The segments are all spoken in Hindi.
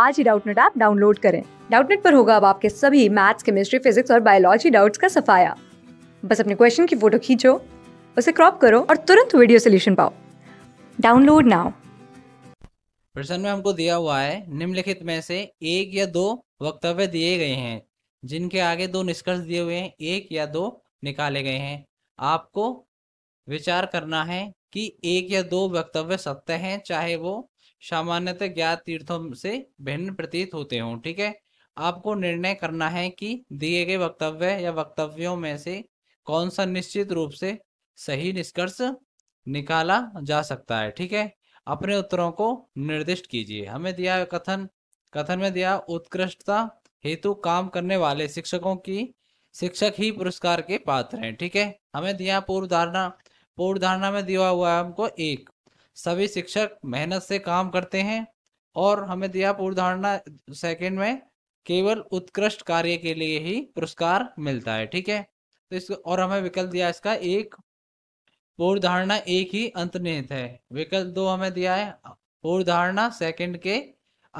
आज ही डाउटनेट ऐप डाउनलोड करें डाउटनेट पर होगा अब आपके सभी मैथ्स केमिस्ट्री फिजिक्स और बायोलॉजी डाउट्स का सफाया बस अपने क्वेश्चन की फोटो खींचो उसे क्रॉप करो और तुरंत वीडियो सोल्यूशन पाओ डाउनलोड नाउ प्रश्न में हमको दिया हुआ है निम्नलिखित में से एक या दो वक्तव्य दिए गए हैं जिनके आगे दो निष्कर्ष दिए हुए हैं एक या दो निकाले गए हैं आपको विचार करना है कि एक या दो वक्तव्य सत्य हैं चाहे वो सामान्यतः ज्ञात तीर्थों से भिन्न प्रतीत होते हों ठीक है आपको निर्णय करना है कि दिए गए वक्तव्य या वक्तव्यों में से कौन सा निश्चित रूप से सही निष्कर्ष निकाला जा सकता है ठीक है अपने उत्तरों को निर्दिष्ट कीजिए हमें दिया कथन कथन में दिया उत्कृष्टता हेतु काम करने वाले शिक्षकों की शिक्षक ही पुरस्कार के पात्र हैं ठीक है हमें दिया पूर्व धारणा पूर्व धारणा में दिया हुआ है हमको एक सभी शिक्षक मेहनत से काम करते हैं और हमें दिया पूर्व धारणा सेकेंड में केवल उत्कृष्ट कार्य के लिए ही पुरस्कार मिलता है ठीक है तो इसको और हमें विकल्प दिया इसका एक पूर्व धारणा एक ही अंतर्निहित है विकल्प दो हमें दिया है पूर्व धारणा सेकंड के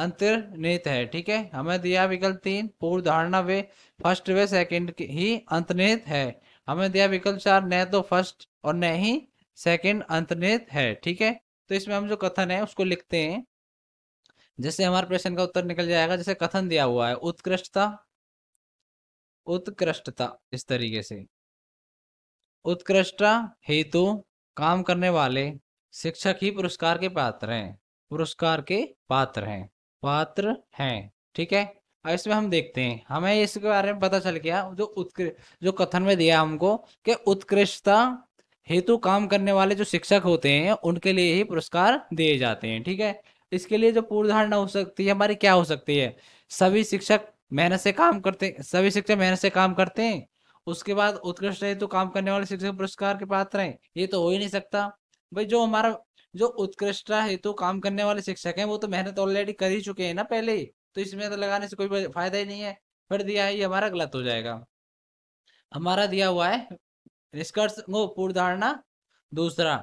अंतर्निहित है ठीक है हमें दिया विकल्प तीन पूर्व धारणा वे फर्स्ट वे सेकंड ही अंतर्निहित है हमें दिया विकल्प चार न तो फर्स्ट और न ही सेकेंड अंतर्निहित है ठीक है तो इसमें हम जो कथन है उसको लिखते हैं जैसे हमारे प्रश्न का उत्तर निकल जाएगा जैसे कथन दिया हुआ है उत्कृष्टता उत्कृष्टता इस तरीके से उत्कृष्टता हेतु काम करने वाले शिक्षक ही पुरस्कार के पात्र हैं पुरस्कार के पात्र हैं पात्र हैं ठीक है अब इसमें हम देखते हैं हमें इसके बारे में पता चल गया जो उत्कृष्ट जो कथन में दिया हमको कि उत्कृष्टता हेतु काम करने वाले जो शिक्षक होते हैं उनके लिए ही पुरस्कार दिए जाते हैं ठीक है इसके लिए जो पूर्व धारणा हो सकती है हमारी क्या हो सकती है सभी शिक्षक मेहनत से काम करते सभी शिक्षक मेहनत से काम करते हैं उसके बाद उत्कृष्ट हेतु काम करने वाले शिक्षक पुरस्कार के पात्र हैं ये तो हो ही नहीं सकता भाई जो हमारा जो उत्कृष्टता हेतु काम करने वाले शिक्षक हैं वो तो मेहनत ऑलरेडी कर ही चुके हैं ना पहले ही तो इसमें तो लगाने से कोई फायदा ही नहीं है फिर दिया है ये हमारा गलत हो जाएगा हमारा दिया हुआ है निष्कर्ष पूर्व धारणा दूसरा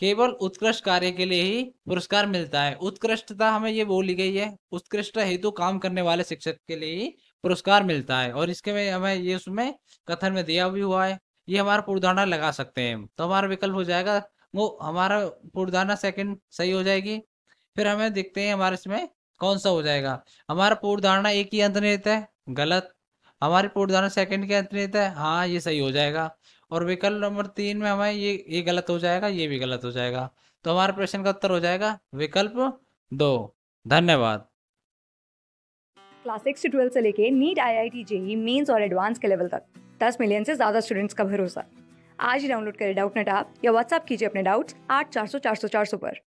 केवल उत्कृष्ट कार्य के लिए ही पुरस्कार मिलता है उत्कृष्टता हमें ये बोली गई है उत्कृष्ट हेतु काम करने वाले शिक्षक के लिए ही पुरस्कार मिलता है और इसके में हमें ये उसमें कथन में दिया भी हुआ है ये हमारा पूर्व धारणा लगा सकते हैं तो हमारा विकल्प हो जाएगा वो हमारा पूर्व धारणा सेकेंड सही हो जाएगी फिर हमें देखते हैं हमारे इसमें कौन सा हो जाएगा हमारा पूर्व धारणा एक ही अंत रहता है गलत हमारी पूर्व धारणा सेकंड के अंत रहता है हाँ ये सही हो जाएगा और विकल्प नंबर तीन में हमें ये ये गलत हो जाएगा ये भी गलत हो जाएगा तो हमारे प्रश्न का उत्तर हो जाएगा विकल्प दो धन्यवाद क्लास सिक्स से ट्वेल्थ से लेके NEET I I T JEE mains और एडवांस के लेवल तक दस मिलियन से ज़्यादा स्टूडेंट्स का भरोसा आज ही डाउनलोड करें डाउट नेट ऐप या व्हाट्सअप कीजिए अपने डाउट्स आठ चार सौ चार सौ चार सौ पर